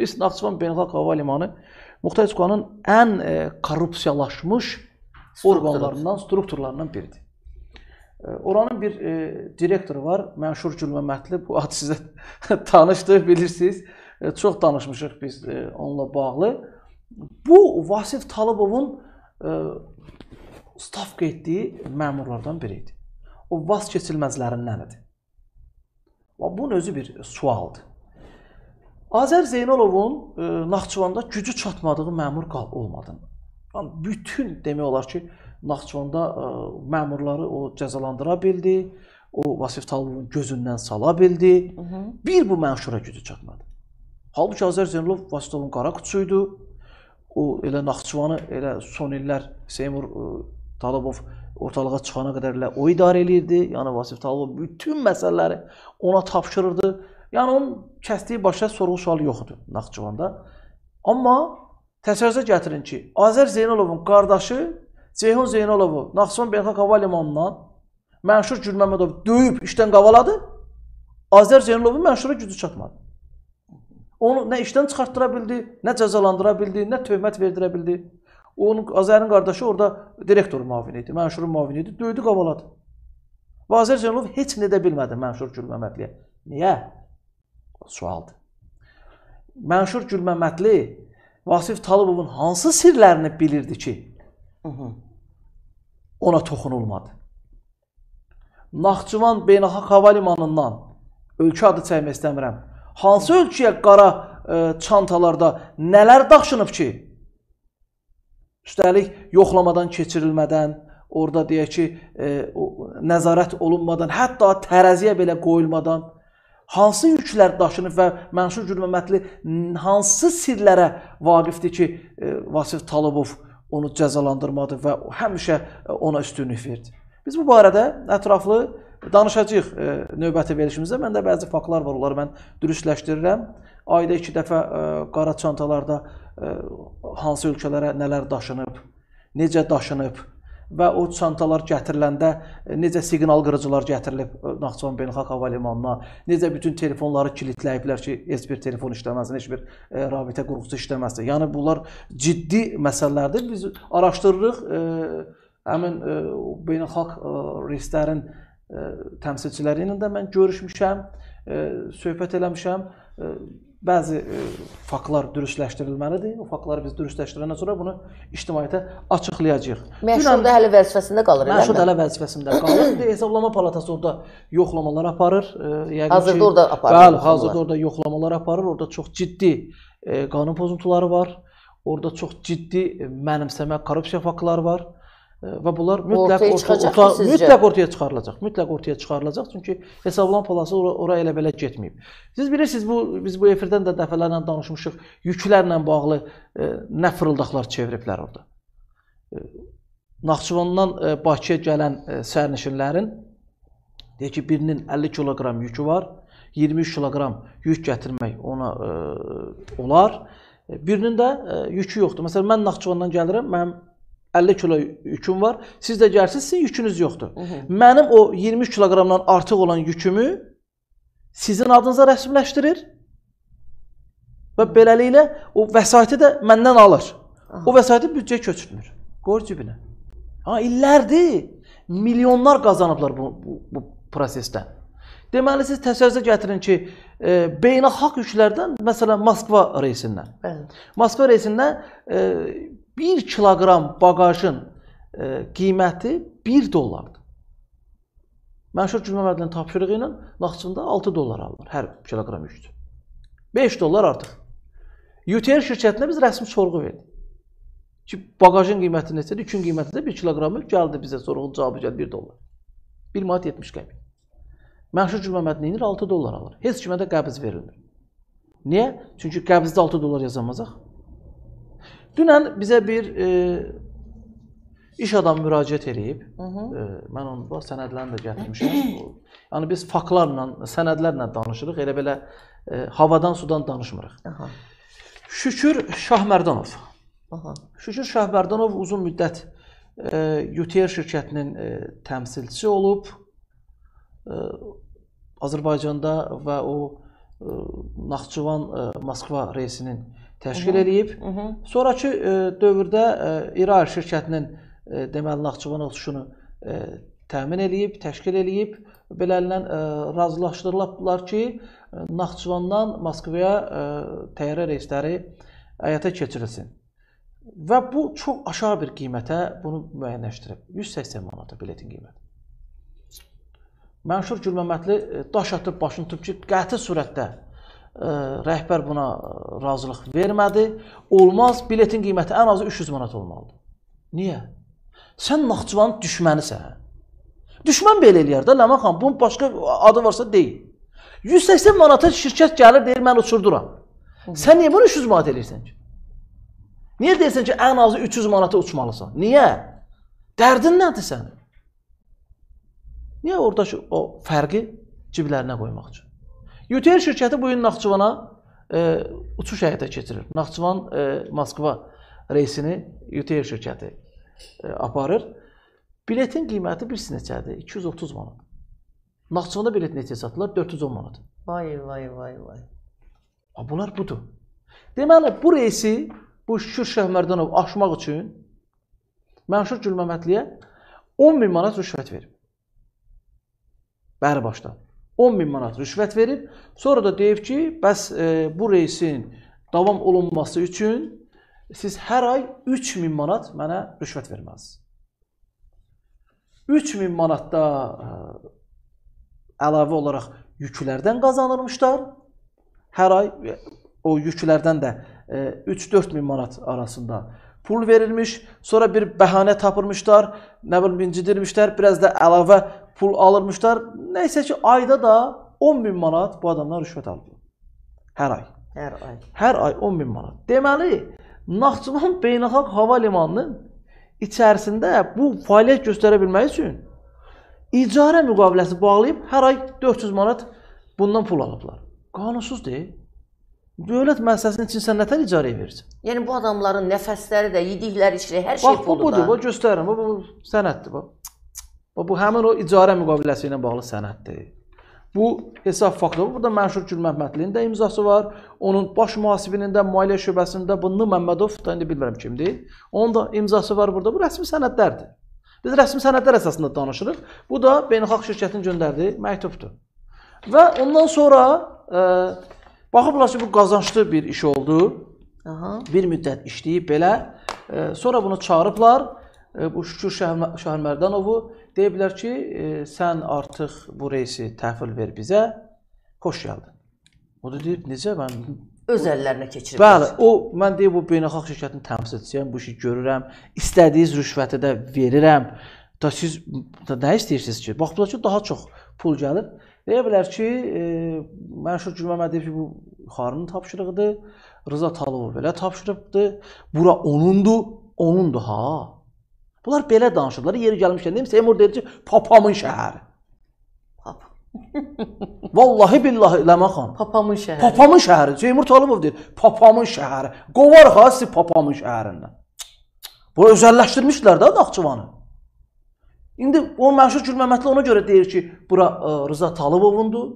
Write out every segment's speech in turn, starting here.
Biz Naxçıvan Beynəlxalq Hava Limanı Muxtar Respublikanın ən e, korrupsiyalaşmış orqanlarından, strukturlarından biridir. E, oranın bir e, direktoru var, Mənşur Gülməmmədli. Bu ad sizə tanışdır, bilirsiniz. E, çox danışmışıq biz e, onunla bağlı. Bu Vasif Talıbovun e, stavka etdiyi məmurlardan biri idi. O vaz keçilməzlərindəndir. Və bunun özü bir sualdır. Azər Zeynolovun e, Naxçıvanda gücü çatmadığı məmur qal olmadığını. Yəni bütün demək olar ki, Naxçıvanda e, məmurları o cəzalandıra bildi. O Vasif Talıbovun gözündən sala bildi. Hı -hı. Bir bu mənşura gücü çatmadı. Halbuki Azər Zeynalov Vasif Talıbovun qara qutusu idi. O elə Naxçıvanı elə son illər Seymur e, Talıbov ortalığa çıxana qədər elə o idarə eləyirdi. Yəni Vasif Talıbov bütün məsələləri ona tapşırırdı Yəni onun kəsdiyi başa sorğu-sual yoxdur Naxçıvanda. Amma təsəvvürə gətirin ki, Azər Zeynalovun qardaşı Ceyhun Zeynalovu Naxçıvan Beynəlxalq Hava Limanından Mənşur Gülməmmədov döyüb işdən qavaladı. Azər Zeynalovun Mənşura gücü çatmadı. Onu nə işdən çıxartdıra bildi, nə cəzalandıra bildi, nə töhmət verdirə bildi. Onun Azərin qardaşı orada direktor müavini idi, Mənşurun müavini idi, döydü qavaladı. Və Azər Zeynalov heç nə edə bilmədi Mənşur Gülməmmədliyə. Niyə? sualdır. Mənşur Gülməmmədli Vasif Talıbovun hansı sirlərini bilirdi ki, ona toxunulmadı? Naxçıvan Beynəlxalq Hava Limanından ölkə adı çəkmək istəmirəm. Hansı ölkəyə qara ə, e, çantalarda nələr daşınıb ki? Üstəlik yoxlamadan keçirilmədən, orada deyək ki, ə, e, nəzarət olunmadan, hətta tərəziyə belə qoyulmadan hansı yüklər daşınıb və Mənsur Gülməmmədli hansı sirlərə vaqifdir ki, e, Vasif Talıbov onu cəzalandırmadı və həmişə e, ona üstünlük verdi. Biz bu barədə ətraflı danışacağıq e, növbəti verilişimizdə. Məndə bəzi faktlar var, onları mən dürüstləşdirirəm. Ayda 2 dəfə qara çantalarda hansı ölkələrə nələr daşınıb, necə daşınıb, və o çantalar gətiriləndə e, necə siqnal qırıcılar gətirilib e, Naxçıvan Beynəlxalq Hava Limanına, necə bütün telefonları kilidləyiblər ki, heç bir telefon işləməsin, heç bir e, rabitə qurğusu işləməsin. Yəni bunlar ciddi məsələlərdir. Biz araşdırırıq e, həmin e, beynəlxalq e, reislərin e, təmsilçiləri ilə də mən görüşmüşəm, e, söhbət eləmişəm. E, bəzi e, faktlar dürüstləşdirilməlidir. O faktları biz dürüstləşdirəndən sonra bunu ictimaiyyətə açıqlayacağıq. Məşhur da hələ vəzifəsində qalır elə. Məşhur hələ vəzifəsində qalır. İndi hesablama palatası orada yoxlamalar aparır. E, yəqin hazırda ki, orada aparır. Bəli, hazırda orada yoxlamalar aparır. Orada çox ciddi e, qanun pozuntuları var. Orada çox ciddi e, mənimsəmə, korrupsiya faktları var və bunlar mütləq ortaya, ortaya, ortaya mütləq ortaya çıxarılacaq. Mütləq ortaya çıxarılacaq. Çünki hesablanan palası ora, ora elə belə getməyib. Siz bilirsiniz bu biz bu efirdən də dəfələrlə danışmışıq. Yüklərlə bağlı e, nə fırıldaqlar çeviriblər orada. E, Naxçıvandan e, Bakıya gələn e, sərnişinlərin deyək ki, birinin 50 kiloqram yükü var. 23 kiloqram yük gətirmək ona e, olar. Birinin də e, yükü yoxdur. Məsələn mən Naxçıvandan gəlirəm. Mənim 50 kilo yüküm var. Siz də gəlsiniz, sizin yükünüz yoxdur. Hı -hı. Mənim o 23 kiloqramdan artıq olan yükümü sizin adınıza rəsmiləşdirir və beləliklə o vəsaiti də məndən alır. Aha. O vəsaiti büdcəyə köçürmür. Qoyur cibinə. Ha illərdir milyonlar qazanıblar bu bu, bu prosesdən. Deməli siz təsəvvürə gətirin ki, e, beynəlxalq yüklərdən, məsələn, Moskva reysindən. Bəli. Moskva reysindən e, 1 kiloqram bagajın e, qiyməti 1 dollardır. Məşhur Cümləmədinin tapşırığı ilə Naxçıvanda 6 dollar alınır hər kiloqram yükdür. 5 dollar artıq. UTR şirkətinə biz rəsmi sorğu verdik. Ki bagajın qiyməti neçədir? Yükün qiyməti də 1 kiloqramı gəldi bizə sorğunun cavabı gəldi 1 dollar. 1 manat 70 qəpik. Məşhur Cümləmədin inir 6 dollar alır. Heç kimə də qəbz verilmir. Niyə? Çünki qəbzdə 6 dollar yazamayacaq. Dünən bizə bir e, iş adamı müraciət eləyib. Hı -hı. E, mən onun bax sənədlərini də gətirmişəm. yəni biz faktlarla, sənədlərlə danışırıq. Elə belə e, havadan sudan danışmırıq. Aha. Şükür Şahmərdanov. Aha. Şükür Şahmərdanov uzun müddət e, UTR şirkətinin e, təmsilçisi olub. E, Azərbaycanda və o e, Naxçıvan e, Moskva reysinin e, təşkil eləyib. Sonrakı e, dövrdə e, İrar şirkətinin e, deməli Naxçıvan uçuşunu təmin eləyib, təşkil eləyib. Beləliklə razılaşdırılıblar ki, Naxçıvandan Moskvaya təyyarə reysləri həyata keçirilsin. Və bu çox aşağı bir qiymətə bunu müəyyənləşdirib. 180 manata biletin qiyməti. Mənşur Gülməmmədli daş atıb başını tutub ki, qəti surətdə rəhbər buna razılıq vermədi. Olmaz, biletin qiyməti ən azı 300 manat olmalıdır. Niyə? Sən Naxçıvanın düşmənisən. Düşmən belə eləyər də Ləman xan, bunun başqa adı varsa deyil. 180 manata şirkət gəlir, deyir mən uçurduram. Hı -hı. Sən niyə bunu 300 manat eləyirsən ki? Niyə deyirsən ki, ən azı 300 manata uçmalısan? Niyə? Dərdin nədir sənin? Niyə oradakı o fərqi ciblərinə qoymaq üçün? UTL şirkəti bu gün Naxçıvana e, uçuş həyata keçirir. Naxçıvan e, Moskva reysini UTL şirkəti e, aparır. Biletin qiyməti bir neçədir? 230 manat. Naxçıvanda bilet neçə satırlar? 410 manat. Vay vay vay vay. A bunlar budur. Deməli bu reysi bu Şükür Şəhmərdənov aşmaq üçün Mənşur Gülməmmədliyə 10 min manat rüşvət verib. Bəri başdan. 10 min manat rüşvət verib, sonra da deyib ki, bəs e, bu reysin davam olunması üçün siz hər ay 3 min manat mənə rüşvət verməlisiniz. 3 min manat da e, əlavə olaraq yüklərdən qazanırmışlar. Hər ay e, o yüklərdən də 3-4 e, min manat arasında pul verilmiş. Sonra bir bəhanə tapırmışlar, nə bilim incidirmişlər, biraz da əlavə pul alırmışlar. Nəysə ki, ayda da 10 min manat bu adamlar rüşvət alırlar. Hər ay. Hər ay. Hər ay 10 min manat. Deməli, Naxçıvan Beynəlxalq Hava Limanının içərisində bu fəaliyyət göstərə bilmək üçün icarə müqaviləsi bağlayıb hər ay 400 manat bundan pul alıblar. Qanunsuz deyil. Dövlət müəssisəsinin üçün sən nətər icarəyə verirsən? Yəni bu adamların nəfəsləri də, yedikləri, içdikləri hər şey puldur. Bax bu budur, bu göstərirəm. Bu, bu sənəddir bu. Və bu həmin o icarə müqaviləsi ilə bağlı sənəddir. Bu hesab faktoru burada Mənşur Gül Məhmədlinin də imzası var. Onun baş mühasibinin də maliyyə şöbəsində Bınlı Məmmədov da indi bilmirəm kimdir. Onun da imzası var burada. Bu rəsmi sənədlərdir. Biz rəsmi sənədlər əsasında danışırıq. Bu da beynəlxalq şirkətin göndərdiyi məktubdur. Və ondan sonra ə, baxıblar ki, bu qazançlı bir iş oldu. Aha. Bir müddət işləyib belə, ə, e, sonra bunu çağırıblar E, bu Şükür Şahmərdanovu deyiblər ki, e, sən artıq bu reysi təhvil ver bizə, xoş gəldin. O da deyib, necə mən öz əllərinə keçirib. Bəli, o mən deyib o beynəlxalq şirkətin təmsilçisiyəm, bu işi görürəm, istədiyiniz rüşvəti də verirəm. Da siz da nə istəyirsiniz ki? Bax, buna ki daha çox pul gəlir. Deyə bilər ki, e, Mənşur Gülməmədov ki, bu xarının tapşırığıdır. Rıza Talıbov belə tapşırıbdı. Bura onundur, onundur ha. Bunlar belə danışıblar. Yeri gəlmişkən deyim, Seymur dedi ki, papamın şəhəri. Pap. Vallahi billahi Ləman xan. Papamın şəhəri. Papamın şəhəri. Seymur Talıbov deyir, papamın şəhəri. Qovar ha siz papamın şəhərindən. Bu özəlləşdirmişlər də Naxçıvanı. İndi o məşhur Gülməmmədli ona görə deyir ki, bura ə, Rıza Talıbovundur.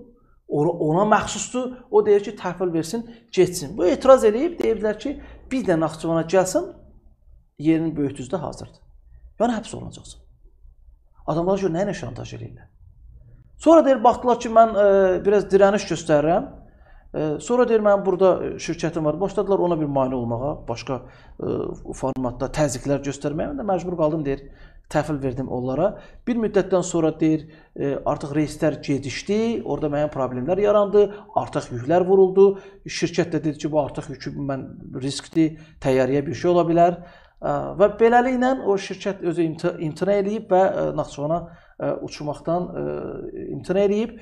Ona, ona məxsusdur. O deyir ki, təhvil versin, getsin. Bu etiraz eləyib deyiblər ki, bir də Naxçıvana gəlsin, yerin böyük düzdə hazırdır. Yəni həbs olunacaqsan. Adamlar gör nə ilə şantaj eləyirlər. Sonra deyir baxdılar ki, mən e, biraz dirəniş göstərirəm. E, sonra deyir mənim burada e, şirkətim var. Başladılar ona bir mane olmağa, başqa e, formatda təzyiqlər göstərməyə. Mən də məcbur qaldım deyir. Təhvil verdim onlara. Bir müddətdən sonra deyir, e, artıq reyslər gedişdi, orada müəyyən problemlər yarandı, artıq yüklər vuruldu. Şirkət də dedi ki, bu artıq yükü mən riskdir, təyyarəyə bir şey ola bilər. Və beləliklə o şirkət özü imtina eləyib və Naxçıvana uçmaqdan imtina eləyib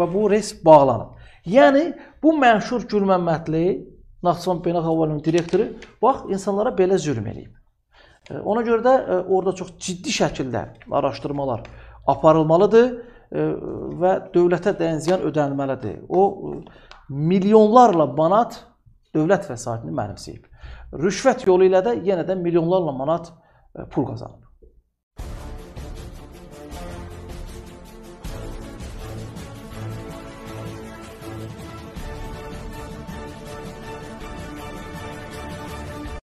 və bu reys bağlanıb. Yəni bu məşhur Gül Məmmədli Naxçıvan Beynəlxalq Havalarının direktoru bax insanlara belə zülm eləyib. Ona görə də orada çox ciddi şəkildə araşdırmalar aparılmalıdır və dövlətə dəyən ziyan ödənilməlidir. O milyonlarla manat dövlət vəsaitini mənimsəyib. Rüşvət yolu ilə də yenə də milyonlarla manat e, pul qazanıb.